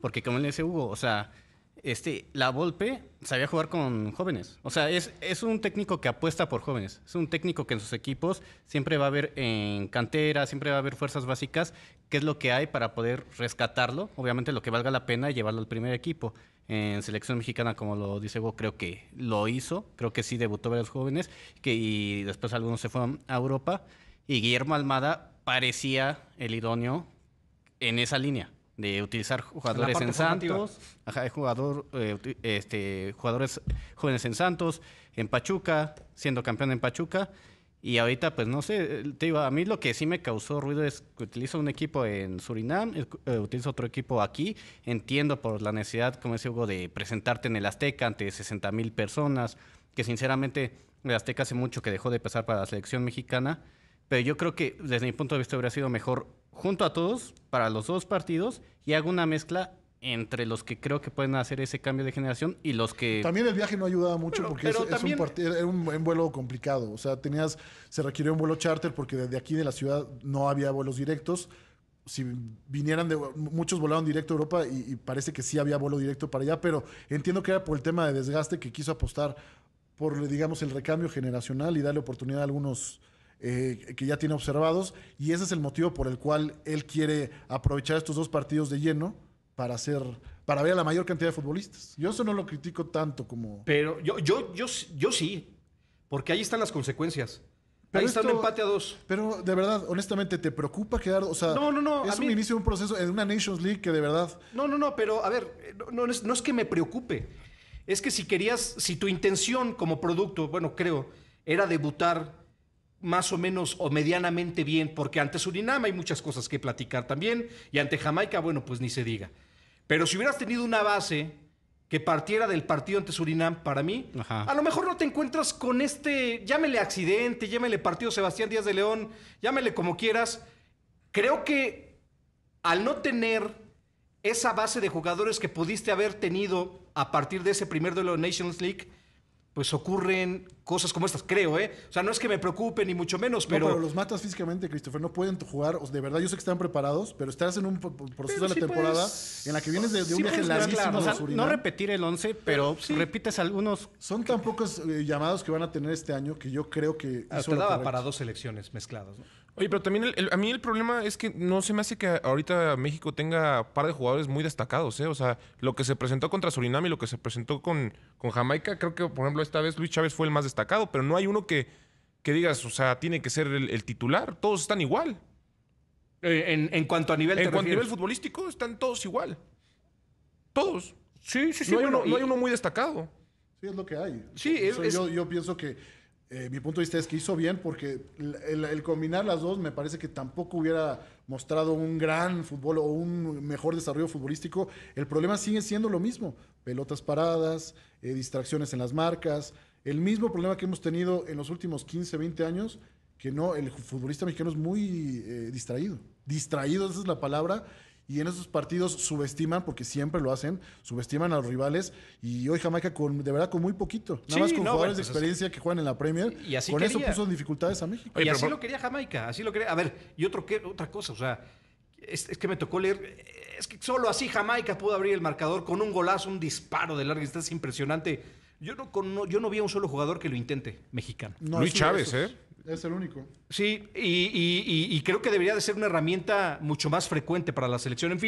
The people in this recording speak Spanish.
Porque como le dice Hugo, o sea, este, la Volpe sabía jugar con jóvenes. O sea, es, es un técnico que apuesta por jóvenes. Es un técnico que en sus equipos siempre va a haber en cantera, siempre va a haber fuerzas básicas, qué es lo que hay para poder rescatarlo. Obviamente lo que valga la pena y llevarlo al primer equipo. En selección mexicana, como lo dice Hugo, creo que lo hizo. Creo que sí debutó varios jóvenes que, y después algunos se fueron a Europa. Y Guillermo Almada parecía el idóneo en esa línea de utilizar jugadores en Santos, ajá, jugador, eh, este, jugadores jóvenes en Santos, en Pachuca, siendo campeón en Pachuca. Y ahorita, pues no sé, te digo, a mí lo que sí me causó ruido es que utilizo un equipo en Surinam, eh, utilizo otro equipo aquí. Entiendo por la necesidad, como decía Hugo, de presentarte en el Azteca ante 60 mil personas, que sinceramente el Azteca hace mucho que dejó de pasar para la selección mexicana. Pero yo creo que desde mi punto de vista habría sido mejor junto a todos para los dos partidos y hago una mezcla entre los que creo que pueden hacer ese cambio de generación y los que... También el viaje no ayudaba mucho porque es, un vuelo complicado. O sea, tenías, se requirió un vuelo charter porque desde aquí de la ciudad no había vuelos directos. Si vinieran de... Muchos volaron directo a Europa y, parece que sí había vuelo directo para allá, pero entiendo que era por el tema de desgaste que quiso apostar por, digamos, el recambio generacional y darle oportunidad a algunos eh, que ya tiene observados, y ese es el motivo por el cual él quiere aprovechar estos dos partidos de lleno para hacer para ver a la mayor cantidad de futbolistas. Yo eso no lo critico tanto como. Pero yo, yo, yo, yo sí, porque ahí están las consecuencias. ahí está un empate a dos. Pero de verdad, honestamente, ¿te preocupa quedar? O sea, no, no, no, es un inicio de un proceso en una Nations League que de verdad. No, no, no, pero a ver, es, no es que me preocupe. Es que si querías, si tu intención como producto, bueno, creo, era debutar más o menos o medianamente bien, porque ante Surinam hay muchas cosas que platicar también, y ante Jamaica, bueno, pues ni se diga. Pero si hubieras tenido una base que partiera del partido ante Surinam, para mí, a lo mejor no te encuentras con este, llámele accidente, llámele partido Sebastián Díaz de León, llámele como quieras. Creo que al no tener esa base de jugadores que pudiste haber tenido a partir de ese primer duelo de Nations League, pues ocurren cosas como estas, creo, ¿eh? O sea, no es que me preocupe ni mucho menos, pero... No, los matas físicamente, Christopher, no pueden jugar, o de verdad, yo sé que están preparados, pero estás en un proceso de la temporada en la que vienes de, un viaje larguísimo a Surinam. No repetir el 11, pero, repites algunos... Son tan pocos eh, llamados que van a tener este año que yo creo que... Ah, para dos selecciones mezcladas, ¿no? Oye, pero también a mí el problema es que no se me hace que ahorita México tenga par de jugadores muy destacados, ¿eh? O sea, lo que se presentó contra Surinam y lo que se presentó con, con Jamaica, creo que, por ejemplo, esta vez Luis Chávez fue el más destacado destacado, pero no hay uno que, digas, o sea, tiene que ser el, titular. Todos están igual. Eh, en, cuanto a nivel. En cuanto a nivel futbolístico, están todos igual. Todos. Sí, sí, sí. No, hay, uno, muy destacado. Sí, es lo que hay. Sí, Yo, pienso que eh, mi punto de vista es que hizo bien porque el, combinar las dos me parece que tampoco hubiera mostrado un gran fútbol o un mejor desarrollo futbolístico. El problema sigue siendo lo mismo. Pelotas paradas, eh, distracciones en las marcas, el mismo problema que hemos tenido en los últimos 15, 20 años, que no, el futbolista mexicano es muy eh, distraído. Distraído, esa es la palabra. Y en esos partidos subestiman, porque siempre lo hacen, subestiman a los rivales. Y hoy Jamaica, con, de verdad, con muy poquito. Nada más con jugadores de pues experiencia que juegan en la Premier. Y, así con eso puso dificultades a México. y así lo quería Jamaica, así lo quería. A ver, y otro, otra cosa, o sea, es, que me tocó leer. Es que solo así Jamaica pudo abrir el marcador con un golazo, un disparo de larga distancia impresionante yo no, yo no vi a un solo jugador que lo intente, mexicano. Luis Chávez, ¿eh? Es el único. Sí, y, y creo que debería de ser una herramienta mucho más frecuente para la selección. En fin.